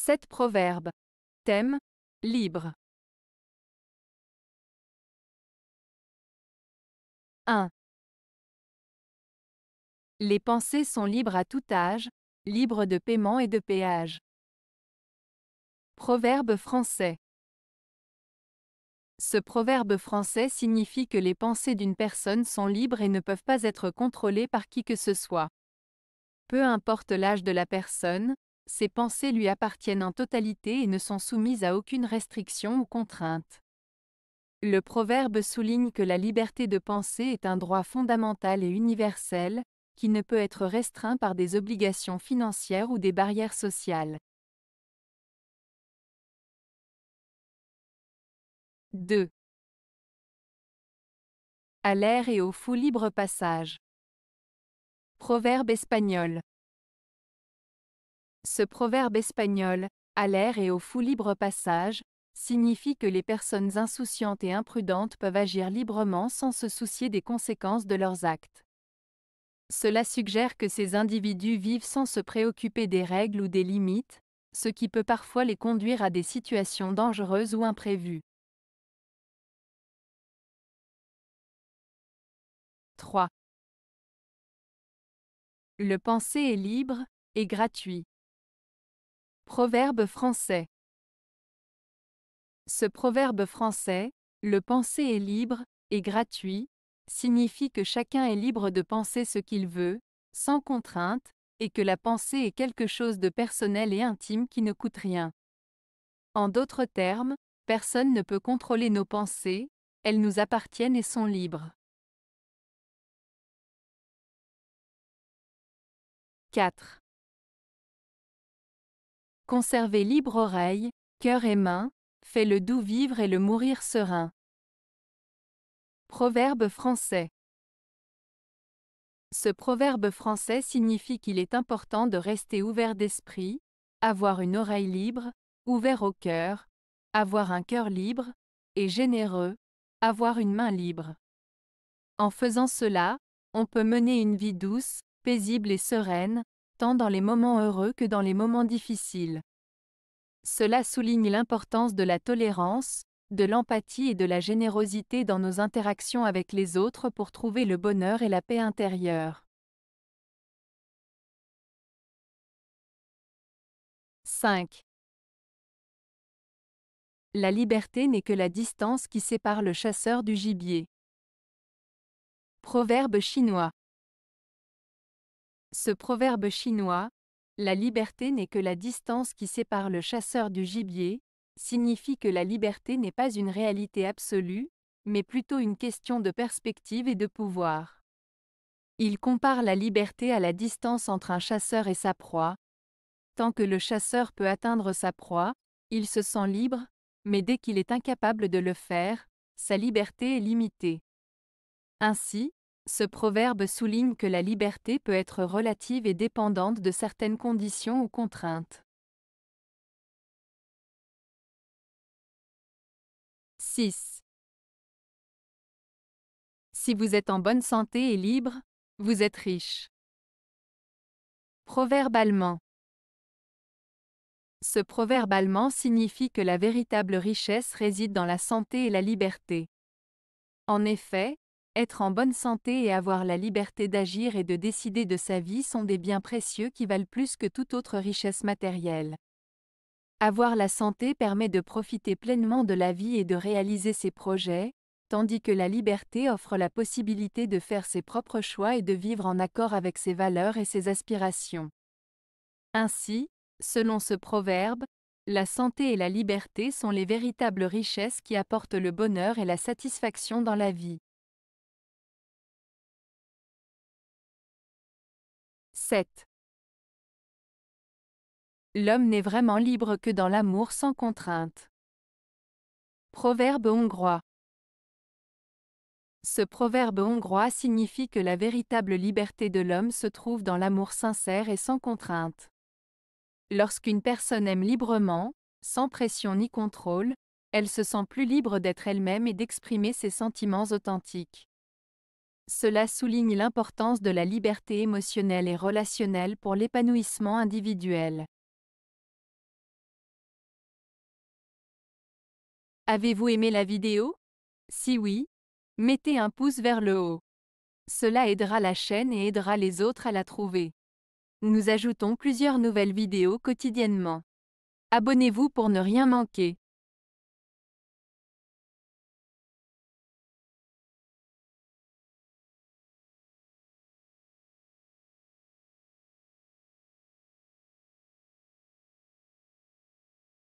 7 proverbes. Thème Libre. 1. Les pensées sont libres à tout âge, libres de paiement et de péage. Proverbe français. Ce proverbe français signifie que les pensées d'une personne sont libres et ne peuvent pas être contrôlées par qui que ce soit. Peu importe l'âge de la personne, ses pensées lui appartiennent en totalité et ne sont soumises à aucune restriction ou contrainte. Le proverbe souligne que la liberté de penser est un droit fondamental et universel, qui ne peut être restreint par des obligations financières ou des barrières sociales. 2. À l'air et au fou libre passage. Proverbe espagnol. Ce proverbe espagnol, à l'air et au fou libre passage, signifie que les personnes insouciantes et imprudentes peuvent agir librement sans se soucier des conséquences de leurs actes. Cela suggère que ces individus vivent sans se préoccuper des règles ou des limites, ce qui peut parfois les conduire à des situations dangereuses ou imprévues. 3. Le penser est libre et gratuit. Proverbe français. Ce proverbe français, le penser est libre, et gratuit, signifie que chacun est libre de penser ce qu'il veut, sans contrainte, et que la pensée est quelque chose de personnel et intime qui ne coûte rien. En d'autres termes, personne ne peut contrôler nos pensées, elles nous appartiennent et sont libres. 4. Conserver libre oreille, cœur et main, fait le doux vivre et le mourir serein. Proverbe français. Ce proverbe français signifie qu'il est important de rester ouvert d'esprit, avoir une oreille libre, ouvert au cœur, avoir un cœur libre, et généreux, avoir une main libre. En faisant cela, on peut mener une vie douce, paisible et sereine, tant dans les moments heureux que dans les moments difficiles. Cela souligne l'importance de la tolérance, de l'empathie et de la générosité dans nos interactions avec les autres pour trouver le bonheur et la paix intérieure. 5. La liberté n'est que la distance qui sépare le chasseur du gibier. Proverbe chinois. Ce proverbe chinois, la liberté n'est que la distance qui sépare le chasseur du gibier, signifie que la liberté n'est pas une réalité absolue, mais plutôt une question de perspective et de pouvoir. Il compare la liberté à la distance entre un chasseur et sa proie. Tant que le chasseur peut atteindre sa proie, il se sent libre, mais dès qu'il est incapable de le faire, sa liberté est limitée. Ainsi, ce proverbe souligne que la liberté peut être relative et dépendante de certaines conditions ou contraintes. 6. Si vous êtes en bonne santé et libre, vous êtes riche. Proverbe allemand. Ce proverbe allemand signifie que la véritable richesse réside dans la santé et la liberté. En effet, être en bonne santé et avoir la liberté d'agir et de décider de sa vie sont des biens précieux qui valent plus que toute autre richesse matérielle. Avoir la santé permet de profiter pleinement de la vie et de réaliser ses projets, tandis que la liberté offre la possibilité de faire ses propres choix et de vivre en accord avec ses valeurs et ses aspirations. Ainsi, selon ce proverbe, la santé et la liberté sont les véritables richesses qui apportent le bonheur et la satisfaction dans la vie. 7. L'homme n'est vraiment libre que dans l'amour sans contrainte. Proverbe hongrois. Ce proverbe hongrois signifie que la véritable liberté de l'homme se trouve dans l'amour sincère et sans contrainte. Lorsqu'une personne aime librement, sans pression ni contrôle, elle se sent plus libre d'être elle-même et d'exprimer ses sentiments authentiques. Cela souligne l'importance de la liberté émotionnelle et relationnelle pour l'épanouissement individuel. Avez-vous aimé la vidéo Si oui, mettez un pouce vers le haut. Cela aidera la chaîne et aidera les autres à la trouver. Nous ajoutons plusieurs nouvelles vidéos quotidiennement. Abonnez-vous pour ne rien manquer.